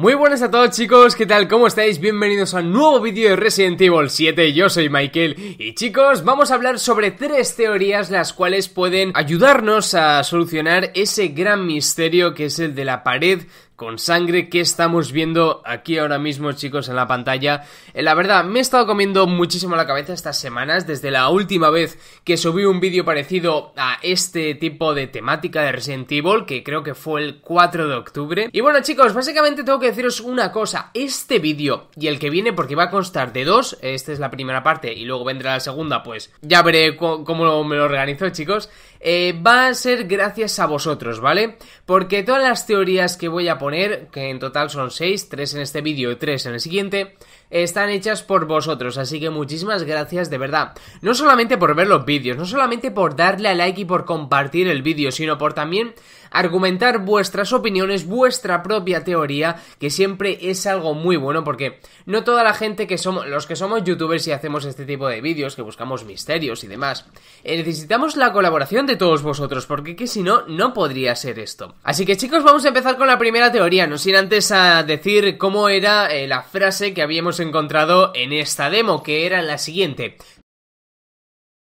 Muy buenas a todos chicos, ¿qué tal? ¿Cómo estáis? Bienvenidos a un nuevo vídeo de Resident Evil 7, yo soy Michael y chicos, vamos a hablar sobre tres teorías las cuales pueden ayudarnos a solucionar ese gran misterio que es el de la pared con sangre que estamos viendo aquí ahora mismo, chicos, en la pantalla. Eh, la verdad, me he estado comiendo muchísimo la cabeza estas semanas, desde la última vez que subí un vídeo parecido a este tipo de temática de Resident Evil, que creo que fue el 4 de octubre. Y bueno, chicos, básicamente tengo que deciros una cosa, este vídeo y el que viene, porque va a constar de dos, esta es la primera parte y luego vendrá la segunda, pues ya veré cómo me lo organizo, chicos. Eh, va a ser gracias a vosotros, ¿vale? Porque todas las teorías que voy a poner, que en total son 6, 3 en este vídeo y 3 en el siguiente, están hechas por vosotros, así que muchísimas gracias de verdad. No solamente por ver los vídeos, no solamente por darle a like y por compartir el vídeo, sino por también argumentar vuestras opiniones, vuestra propia teoría, que siempre es algo muy bueno porque no toda la gente que somos, los que somos youtubers y hacemos este tipo de vídeos, que buscamos misterios y demás, eh, necesitamos la colaboración de todos vosotros porque que si no, no podría ser esto. Así que chicos, vamos a empezar con la primera teoría, no sin antes a decir cómo era eh, la frase que habíamos encontrado en esta demo, que era la siguiente.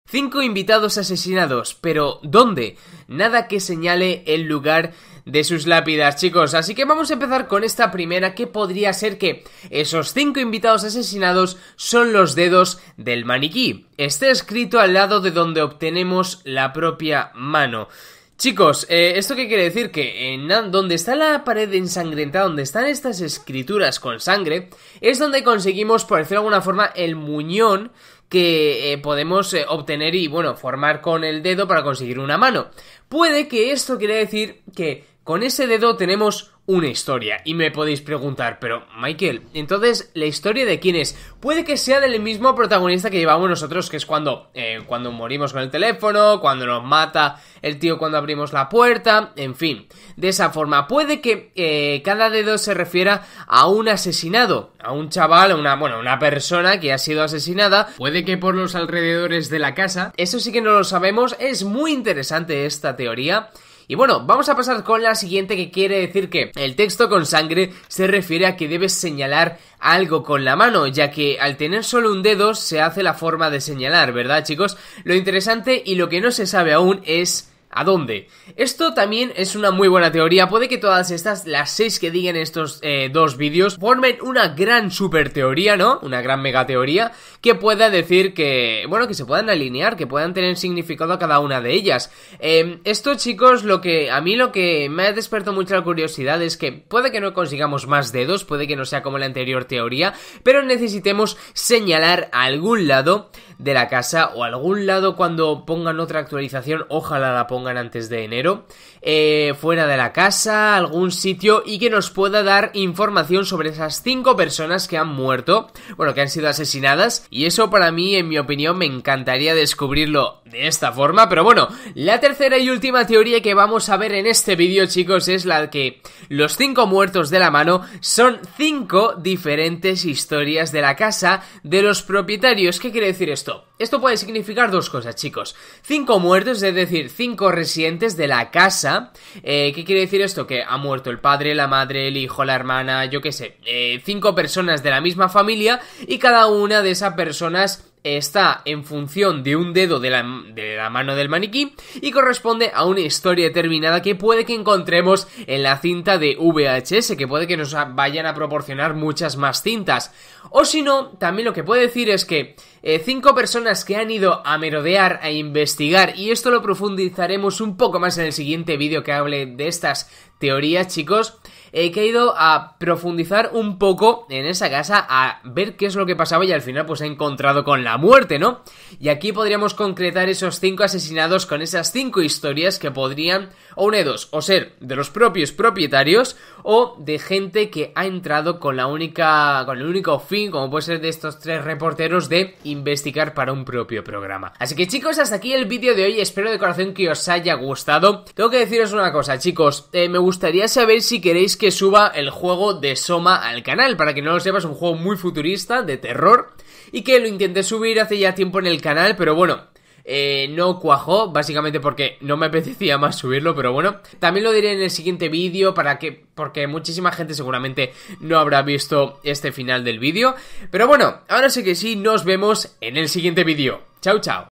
Cinco invitados asesinados, pero ¿dónde? Nada que señale el lugar de sus lápidas, chicos. Así que vamos a empezar con esta primera, que podría ser que esos cinco invitados asesinados son los dedos del maniquí. Está escrito al lado de donde obtenemos la propia mano. Chicos, eh, ¿esto qué quiere decir? Que en donde está la pared ensangrentada, donde están estas escrituras con sangre, es donde conseguimos, por decirlo de alguna forma, el muñón que eh, podemos eh, obtener y, bueno, formar con el dedo para conseguir una mano. Puede que esto quiere decir que con ese dedo tenemos una historia. Y me podéis preguntar, pero Michael, entonces, ¿la historia de quién es? Puede que sea del mismo protagonista que llevamos nosotros, que es cuando, eh, cuando morimos con el teléfono, cuando nos mata el tío cuando abrimos la puerta, en fin. De esa forma, puede que eh, cada dedo se refiera a un asesinado, a un chaval, a una, bueno, una persona que ha sido asesinada, puede que por los alrededores de la casa. Eso sí que no lo sabemos, es muy interesante esta teoría. Y bueno, vamos a pasar con la siguiente que quiere decir que el texto con sangre se refiere a que debes señalar algo con la mano, ya que al tener solo un dedo se hace la forma de señalar, ¿verdad chicos? Lo interesante y lo que no se sabe aún es ¿A dónde? Esto también es una muy buena teoría. Puede que todas estas, las seis que digan estos eh, dos vídeos, formen una gran super teoría, ¿no? Una gran mega teoría que pueda decir que, bueno, que se puedan alinear, que puedan tener significado a cada una de ellas. Em, esto, chicos, lo que a mí lo que me ha despertado mucha curiosidad es que puede que no consigamos más dedos, puede que no sea como la anterior teoría, pero necesitemos señalar a algún lado de la casa o algún lado cuando pongan otra actualización, ojalá la pongan antes de enero, eh, fuera de la casa, algún sitio y que nos pueda dar información sobre esas cinco personas que han muerto, bueno, que han sido asesinadas y eso para mí, en mi opinión, me encantaría descubrirlo de esta forma, pero bueno, la tercera y última teoría que vamos a ver en este vídeo, chicos, es la que los cinco muertos de la mano son cinco diferentes historias de la casa de los propietarios. ¿Qué quiere decir esto? Esto puede significar dos cosas, chicos. Cinco muertos, es decir, cinco residentes de la casa. Eh, ¿Qué quiere decir esto? Que ha muerto el padre, la madre, el hijo, la hermana, yo qué sé. Eh, cinco personas de la misma familia y cada una de esas personas está en función de un dedo de la, mano del maniquí y corresponde a una historia determinada que puede que encontremos en la cinta de VHS, que puede que nos vayan a proporcionar muchas más cintas. O si no, también lo que puede decir es que eh, cinco personas que han ido a merodear, a investigar, y esto lo profundizaremos un poco más en el siguiente vídeo que hable de estas teorías, chicos, He que ido a profundizar un poco en esa casa, a ver qué es lo que pasaba y al final pues he encontrado con la muerte, ¿no? Y aquí podríamos concretar esos cinco asesinados con esas cinco historias que podrían, o dos, o ser de los propios propietarios o de gente que ha entrado con la única, con el único fin, como puede ser de estos tres reporteros, de investigar para un propio programa. Así que chicos, hasta aquí el vídeo de hoy, espero de corazón que os haya gustado. Tengo que deciros una cosa, chicos, eh, me gustaría saber si queréis que suba el juego de Soma al canal. Para que no lo sepas, un juego muy futurista, de terror, y que lo intenté subir hace ya tiempo en el canal, pero bueno, eh, no cuajó, básicamente porque no me apetecía más subirlo, pero bueno, también lo diré en el siguiente vídeo para que, porque muchísima gente seguramente no habrá visto este final del vídeo, pero bueno, ahora sí que sí, nos vemos en el siguiente vídeo, chao chao.